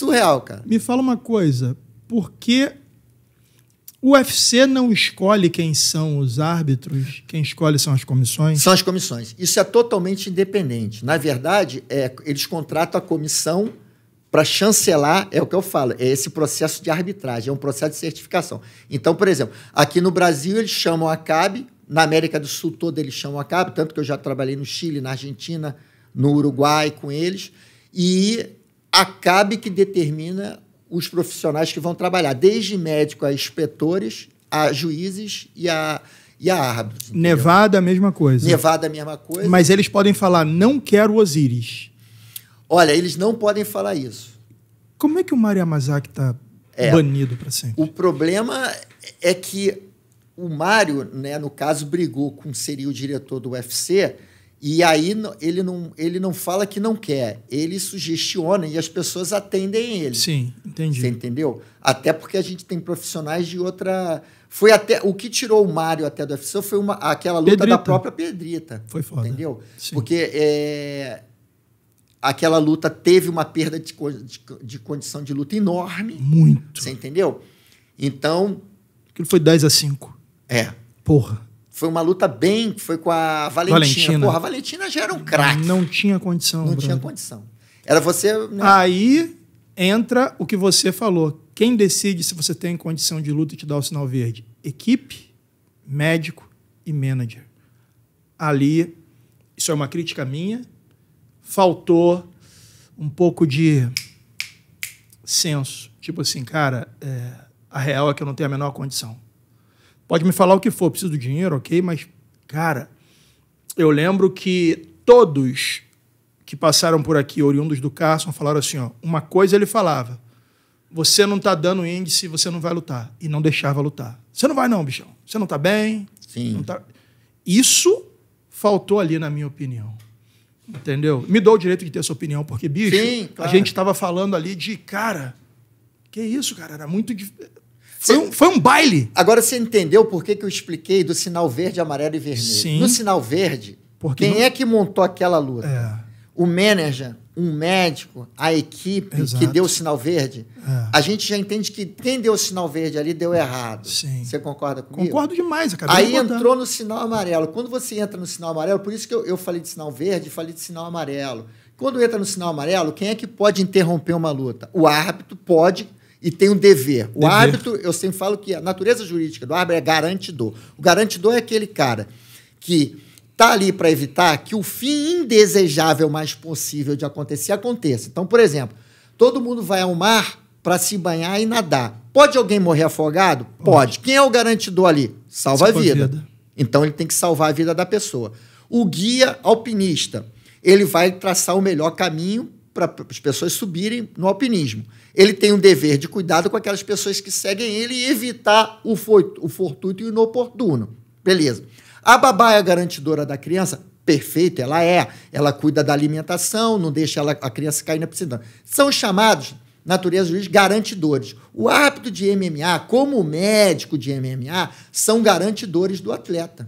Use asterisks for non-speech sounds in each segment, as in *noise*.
surreal, cara. Me fala uma coisa, por que o UFC não escolhe quem são os árbitros, quem escolhe são as comissões? São as comissões. Isso é totalmente independente. Na verdade, é, eles contratam a comissão para chancelar, é o que eu falo, é esse processo de arbitragem, é um processo de certificação. Então, por exemplo, aqui no Brasil eles chamam a CAB, na América do Sul toda eles chamam a CAB, tanto que eu já trabalhei no Chile, na Argentina, no Uruguai com eles, e a CAB que determina os profissionais que vão trabalhar, desde médico a inspetores, a juízes e a, e a árbitros. Entendeu? Nevada, a mesma coisa. Nevada, a mesma coisa. Mas eles podem falar, não quero Osíris. Olha, eles não podem falar isso. Como é que o Mário Amazaki está é, banido para sempre? O problema é que o Mário, né, no caso, brigou com seria o diretor do UFC e aí ele não, ele não fala que não quer, ele sugestiona e as pessoas atendem ele. Sim, entendi. Você entendeu? Até porque a gente tem profissionais de outra. Foi até. O que tirou o Mário até do UFC foi uma, aquela luta Pedrita. da própria Pedrita. Foi foda. Entendeu? Sim. Porque é, aquela luta teve uma perda de, de, de condição de luta enorme. Muito. Você entendeu? Então. Aquilo foi 10 a 5. É. Porra. Foi uma luta bem, foi com a Valentina. Valentina. Porra, a Valentina já era um craque. Não tinha condição. Não Bruno. tinha condição. Era você. Né? Aí entra o que você falou. Quem decide se você tem condição de luta e te dá o sinal verde? Equipe, médico e manager. Ali, isso é uma crítica minha, faltou um pouco de senso. Tipo assim, cara, é, a real é que eu não tenho a menor condição Pode me falar o que for, preciso de dinheiro, ok? Mas, cara, eu lembro que todos que passaram por aqui, oriundos do Carson, falaram assim: ó, uma coisa ele falava. Você não tá dando índice, você não vai lutar. E não deixava lutar. Você não vai, não, bichão. Você não tá bem. Sim. Tá... Isso faltou ali, na minha opinião. Entendeu? Me dou o direito de ter essa opinião, porque, bicho, Sim, claro. a gente estava falando ali de, cara, que isso, cara? Era muito. Foi um, foi um baile. Agora você entendeu por que, que eu expliquei do sinal verde, amarelo e vermelho. Sim. No sinal verde, Porque quem não... é que montou aquela luta? É. O manager, um médico, a equipe Exato. que deu o sinal verde. É. A gente já entende que quem deu o sinal verde ali deu errado. Sim. Você concorda comigo? Concordo demais. Acabei Aí entrou no sinal amarelo. Quando você entra no sinal amarelo, por isso que eu, eu falei de sinal verde, falei de sinal amarelo. Quando entra no sinal amarelo, quem é que pode interromper uma luta? O árbitro pode e tem um dever. O dever. árbitro, eu sempre falo que a natureza jurídica do árbitro é garantidor. O garantidor é aquele cara que está ali para evitar que o fim indesejável mais possível de acontecer aconteça. Então, por exemplo, todo mundo vai ao mar para se banhar e nadar. Pode alguém morrer afogado? Pode. Pode. Quem é o garantidor ali? Salva, a vida. vida. Então ele tem que salvar a vida da pessoa. O guia alpinista, ele vai traçar o melhor caminho para as pessoas subirem no alpinismo. Ele tem um dever de cuidado com aquelas pessoas que seguem ele e evitar o, o fortuito e o inoportuno. Beleza. A babá é a garantidora da criança? Perfeito, ela é. Ela cuida da alimentação, não deixa ela, a criança cair na piscina. São chamados, natureza juiz, garantidores. O árbitro de MMA, como o médico de MMA, são garantidores do atleta.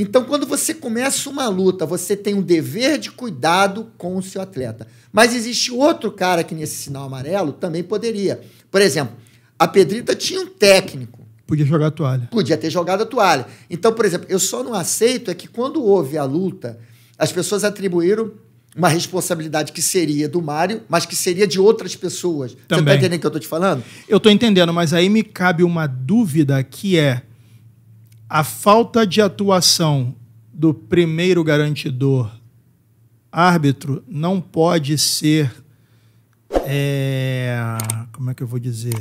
Então, quando você começa uma luta, você tem um dever de cuidado com o seu atleta. Mas existe outro cara que nesse sinal amarelo também poderia. Por exemplo, a Pedrita tinha um técnico. Podia jogar a toalha. Podia ter jogado a toalha. Então, por exemplo, eu só não aceito é que quando houve a luta, as pessoas atribuíram uma responsabilidade que seria do Mário, mas que seria de outras pessoas. Tá também. Você está entendendo o que eu estou te falando? Eu estou entendendo, mas aí me cabe uma dúvida que é a falta de atuação do primeiro garantidor árbitro não pode ser. É, como é que eu vou dizer?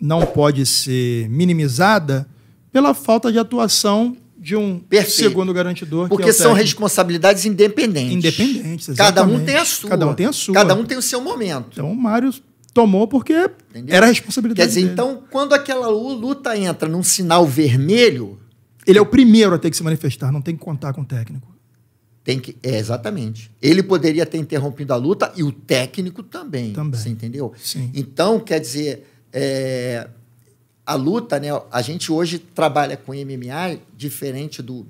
Não pode ser minimizada pela falta de atuação de um Perfeito. segundo garantidor. É Porque é são responsabilidades independentes. Independentes, exatamente. Cada um tem a sua. Cada um tem a sua. Cada um tem o seu momento. Então o Mário tomou porque Entendeu? era a responsabilidade Quer dizer, dele. então, quando aquela luta entra num sinal vermelho... Ele é o primeiro a ter que se manifestar, não tem que contar com o técnico. Tem que, é, exatamente. Ele poderia ter interrompido a luta e o técnico também. Também. Você entendeu? Sim. Então, quer dizer, é, a luta, né? A gente hoje trabalha com MMA diferente do,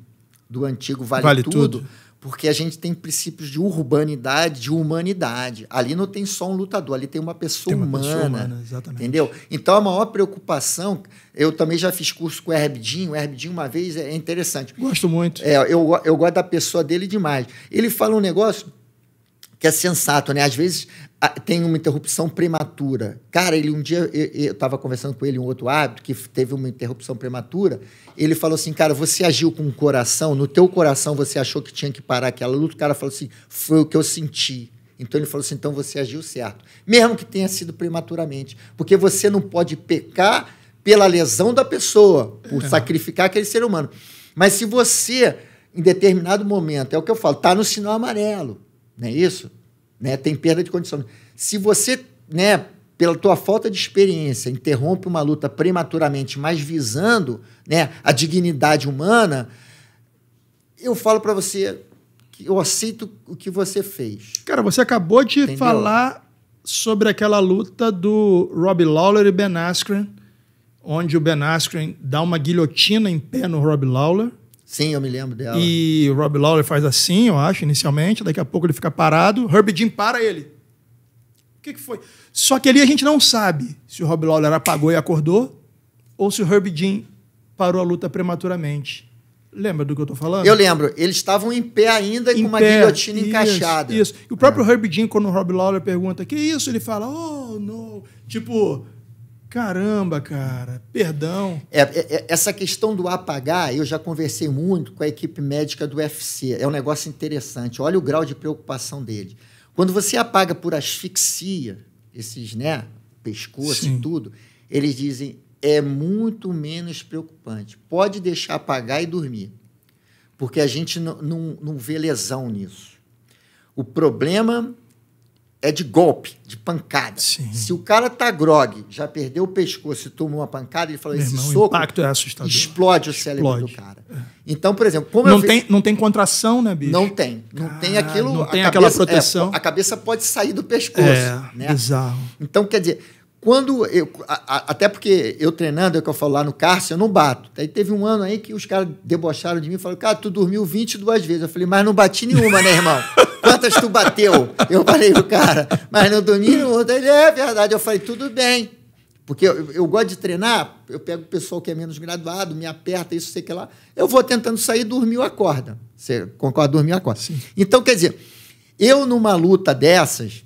do antigo Vale, vale tudo. tudo porque a gente tem princípios de urbanidade, de humanidade. Ali não tem só um lutador, ali tem uma pessoa tem uma humana. Pessoa humana exatamente. Entendeu? Então a maior preocupação, eu também já fiz curso com o Herbidinho, o Herbidinho uma vez é interessante. Gosto muito. É, eu, eu gosto da pessoa dele demais. Ele fala um negócio que é sensato, né? Às vezes tem uma interrupção prematura. Cara, ele um dia eu estava conversando com ele um outro hábito que teve uma interrupção prematura. Ele falou assim, cara, você agiu com o coração. No teu coração você achou que tinha que parar aquela luta. O cara falou assim, foi o que eu senti. Então ele falou assim, então você agiu certo, mesmo que tenha sido prematuramente, porque você não pode pecar pela lesão da pessoa, por é. sacrificar aquele ser humano. Mas se você em determinado momento, é o que eu falo, está no sinal amarelo, não é isso? né? Tem perda de condição. Se você, né, pela tua falta de experiência, interrompe uma luta prematuramente, mas visando, né, a dignidade humana, eu falo para você que eu aceito o que você fez. Cara, você acabou de Entendeu? falar sobre aquela luta do Rob Lawler e Ben Askren, onde o Ben Askren dá uma guilhotina em pé no Rob Lawler Sim, eu me lembro dela. E o Rob Lawler faz assim, eu acho, inicialmente. Daqui a pouco ele fica parado. Herb Dean para ele. O que, que foi? Só que ali a gente não sabe se o Rob Lawler apagou e acordou ou se o Herb Dean parou a luta prematuramente. Lembra do que eu estou falando? Eu lembro. Eles estavam em pé ainda em com uma pé, guilhotina isso, encaixada. Isso. E o próprio é. Herb Dean, quando o Rob Lawler pergunta, que isso? Ele fala, oh, não. Tipo, Caramba, cara, perdão. É, é, é, essa questão do apagar, eu já conversei muito com a equipe médica do UFC. É um negócio interessante. Olha o grau de preocupação dele. Quando você apaga por asfixia, esses, né, pescoço Sim. e tudo, eles dizem é muito menos preocupante. Pode deixar apagar e dormir, porque a gente não, não, não vê lesão nisso. O problema é de golpe, de pancada. Sim. Se o cara tá grog, já perdeu o pescoço e toma uma pancada, ele fala: Meu esse irmão, soco. O impacto é assustador. Explode, explode. o cérebro do cara. É. Então, por exemplo, como não eu. Tem, vi... Não tem contração, né, bicho? Não tem. Não ah, tem aquilo. Não tem aquela é, proteção. É, a cabeça pode sair do pescoço. É, né? bizarro. Então, quer dizer, quando eu. A, a, até porque eu treinando, é o que eu falo lá no cárcere, eu não bato. Aí teve um ano aí que os caras debocharam de mim e falaram: Cara, tu dormiu 22 vezes. Eu falei: Mas não bati nenhuma, né, irmão? *laughs* quantas tu bateu? Eu falei pro cara, mas no domínio ele é, é verdade. Eu falei, tudo bem. Porque eu, eu, gosto de treinar, eu pego o pessoal que é menos graduado, me aperta, isso, sei que lá. Eu vou tentando sair, dormiu, acorda. Você concorda? Dormiu, acorda. Sim. Então, quer dizer, eu numa luta dessas,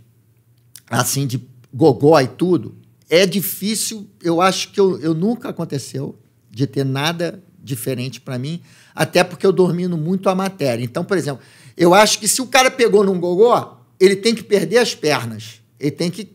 assim, de gogó e tudo, é difícil, eu acho que eu, eu nunca aconteceu de ter nada diferente para mim, até porque eu domino muito a matéria. Então, por exemplo, eu acho que se o cara pegou num gogó, ele tem que perder as pernas. Ele tem que.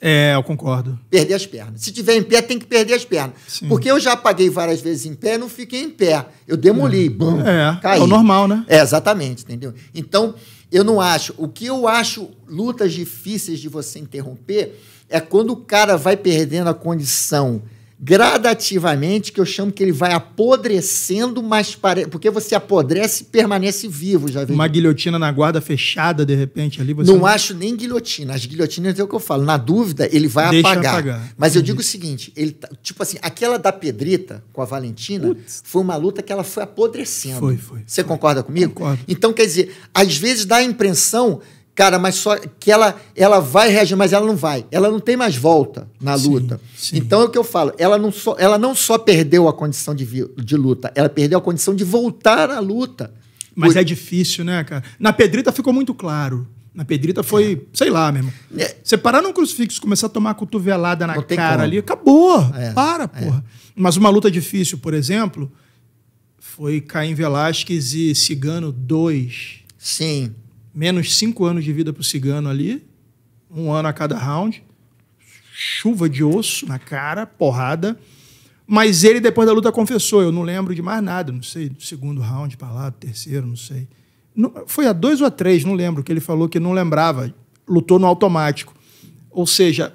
É, eu concordo. Perder as pernas. Se tiver em pé, tem que perder as pernas. Sim. Porque eu já apaguei várias vezes em pé e não fiquei em pé. Eu demoli, é. bum, é, caí. É o normal, né? É, exatamente, entendeu? Então, eu não acho. O que eu acho lutas difíceis de você interromper é quando o cara vai perdendo a condição gradativamente, que eu chamo que ele vai apodrecendo, mas Porque você apodrece e permanece vivo, já viu Uma guilhotina na guarda fechada, de repente, ali você. Não, não... acho nem guilhotina. As guilhotinas é o que eu falo. Na dúvida, ele vai Deixa apagar. apagar. Mas Entendi. eu digo o seguinte: ele tá, tipo assim, aquela da Pedrita com a Valentina Putz. foi uma luta que ela foi apodrecendo. Foi, foi. Você foi. concorda comigo? Concordo. Então, quer dizer, às vezes dá a impressão Cara, mas só que ela, ela vai reagir, mas ela não vai. Ela não tem mais volta na luta. Sim, sim. Então é o que eu falo. Ela não, só, ela não só perdeu a condição de, de luta, ela perdeu a condição de voltar à luta. Mas Por... é difícil, né, cara? Na Pedrita ficou muito claro. Na Pedrita foi, é. sei lá mesmo. É. Você parar num crucifixo, começar a tomar cotovelada na cara como. ali, acabou. É. Para, é. porra. Mas uma luta difícil, por exemplo, foi Caim Velasquez e Cigano 2. Sim menos cinco anos de vida para o cigano ali, um ano a cada round, chuva de osso na cara, porrada. Mas ele, depois da luta, confessou. Eu não lembro de mais nada, não sei, do segundo round para lá, do terceiro, não sei. Não, foi a dois ou a três, não lembro, que ele falou que não lembrava. Lutou no automático. Ou seja,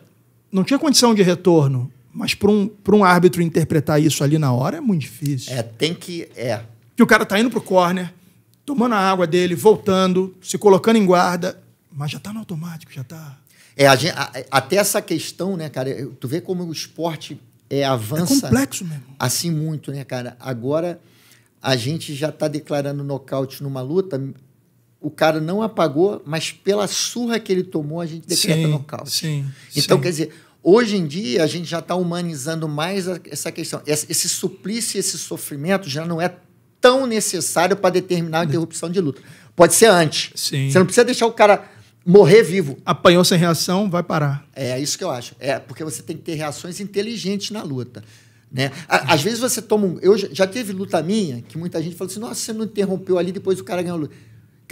não tinha condição de retorno. Mas para um, um árbitro interpretar isso ali na hora é muito difícil. É, tem que. É. Que o cara tá indo pro corner tomando a água dele, voltando, se colocando em guarda, mas já está no automático, já está. É, a gente, a, até essa questão, né, cara? tu vê como o esporte é, avança. É complexo mesmo. Assim muito, né, cara? Agora a gente já está declarando nocaute numa luta. O cara não apagou, mas pela surra que ele tomou, a gente decreta sim, nocaute. Sim. Então, sim. quer dizer, Hoje em dia, a gente já está humanizando mais essa questão. Esse suplício, esse sofrimento já não é tão necessário para determinar a interrupção de luta. Pode ser antes. Sim. Você não precisa deixar o cara morrer vivo. Apanhou sem reação, vai parar. É, é isso que eu acho. É porque você tem que ter reações inteligentes na luta. Né? Às vezes você toma um. Eu já teve luta minha que muita gente falou assim: nossa, você não interrompeu ali, depois o cara ganhou luta.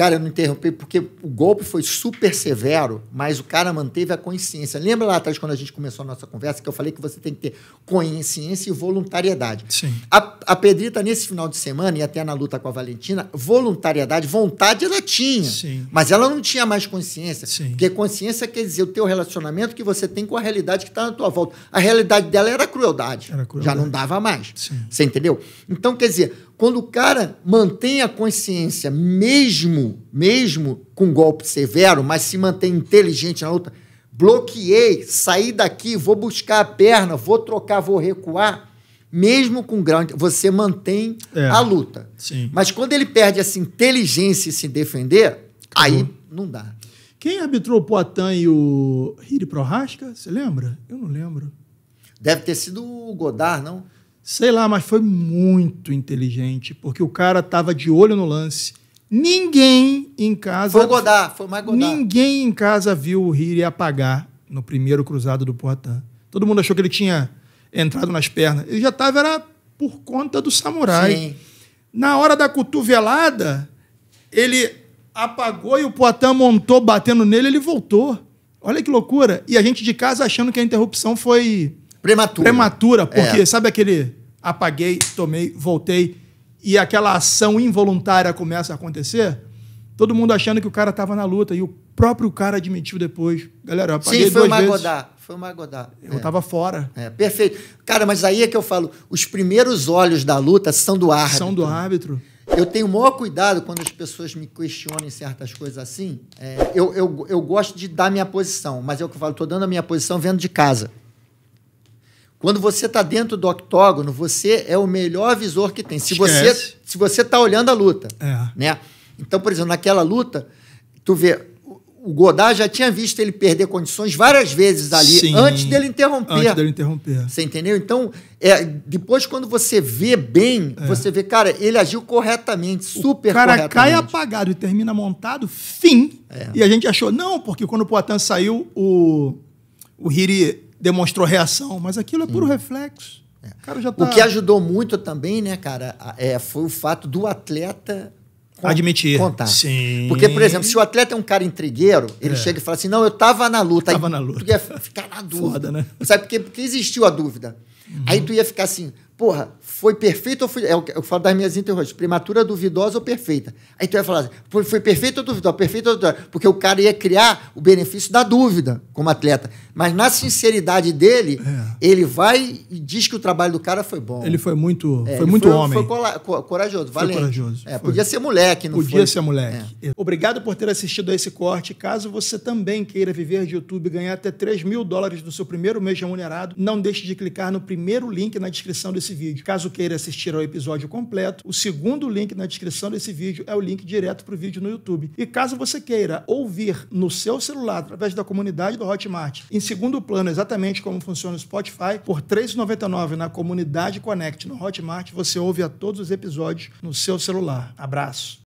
Cara, eu não interrompi porque o golpe foi super severo, mas o cara manteve a consciência. Lembra lá atrás, quando a gente começou a nossa conversa, que eu falei que você tem que ter consciência e voluntariedade. Sim. A, a Pedrita, nesse final de semana, e até na luta com a Valentina, voluntariedade, vontade ela tinha. Sim. Mas ela não tinha mais consciência. Sim. Porque consciência quer dizer o teu relacionamento que você tem com a realidade que está na tua volta. A realidade dela era crueldade. Era crueldade. Já não dava mais. Sim. Você entendeu? Então, quer dizer, quando o cara mantém a consciência, mesmo, mesmo com golpe severo, mas se mantém inteligente na luta, bloqueei, saí daqui, vou buscar a perna, vou trocar, vou recuar, mesmo com grande, você mantém é, a luta. Sim. Mas quando ele perde essa inteligência e se defender, aí não dá. Quem arbitrou o Poitin e o Hiri Prohaska? Você lembra? Eu não lembro. Deve ter sido o Godard, não? Sei lá, mas foi muito inteligente, porque o cara estava de olho no lance. Ninguém em casa. Foi Godá, foi mais Godá. Ninguém em casa viu o Riri apagar no primeiro cruzado do Poitin. Todo mundo achou que ele tinha entrado nas pernas. Ele já estava era por conta do samurai. Sim. Na hora da cotovelada, ele apagou e o Poitin montou batendo nele, ele voltou. Olha que loucura. E a gente de casa achando que a interrupção foi prematura. Prematura, porque é. sabe aquele apaguei, tomei, voltei, e aquela ação involuntária começa a acontecer, todo mundo achando que o cara estava na luta, e o próprio cara admitiu depois. Galera, eu apaguei Sim, foi duas o Magodá. Vezes. Foi uma godá. Eu estava é. fora. É, perfeito. Cara, mas aí é que eu falo, os primeiros olhos da luta são do árbitro. São do árbitro. Eu tenho o maior cuidado quando as pessoas me questionam certas coisas assim. É, eu, eu, eu gosto de dar minha posição, mas é o que eu falo, estou dando a minha posição vendo de casa. Quando você está dentro do octógono, você é o melhor visor que tem. Se você se você está olhando a luta, é. né? Então, por exemplo, naquela luta, tu vê o Godard já tinha visto ele perder condições várias vezes ali Sim, antes dele interromper. Antes dele interromper. Você entendeu? Então, é, depois quando você vê bem, é. você vê, cara, ele agiu corretamente, super corretamente. O cara cai apagado e termina montado, fim. É. E a gente achou, não, porque quando o Poitin saiu, o, o Hiri demonstrou reação, mas aquilo é puro hum. reflexo. É. O, tá... o que ajudou muito também, né, cara, é, foi o fato do atleta admitir. Contar. Sim. Porque, por exemplo, se o atleta é um cara intrigueiro, ele é. chega e fala assim: não, eu tava na luta. Tava aí, na luta. Tu ia ficar na dúvida. Foda, né? Sabe por quê? Porque existiu a dúvida. Uhum. Aí tu ia ficar assim: porra, foi perfeito ou foi. É eu falo das minhas interrogações, prematura duvidosa ou perfeita. Aí tu vai falar assim, foi perfeito ou duvidosa? Perfeito ou duvidosa? Porque o cara ia criar o benefício da dúvida como atleta. Mas na sinceridade dele, é. ele vai e diz que o trabalho do cara foi bom. Ele foi muito, é, foi muito foi, homem. Foi corajoso, valeu. corajoso. É, podia ser moleque, não Podia foi? ser moleque. É. Obrigado por ter assistido a esse corte. Caso você também queira viver de YouTube e ganhar até 3 mil dólares no seu primeiro mês remunerado, não deixe de clicar no primeiro link na descrição desse desse vídeo. Caso queira assistir ao episódio completo, o segundo link na descrição desse vídeo é o link direto para o vídeo no YouTube. E caso você queira ouvir no seu celular, através da comunidade do Hotmart, em segundo plano, exatamente como funciona o Spotify, por R$ 3,99 na comunidade Connect no Hotmart, você ouve a todos os episódios no seu celular. Abraço!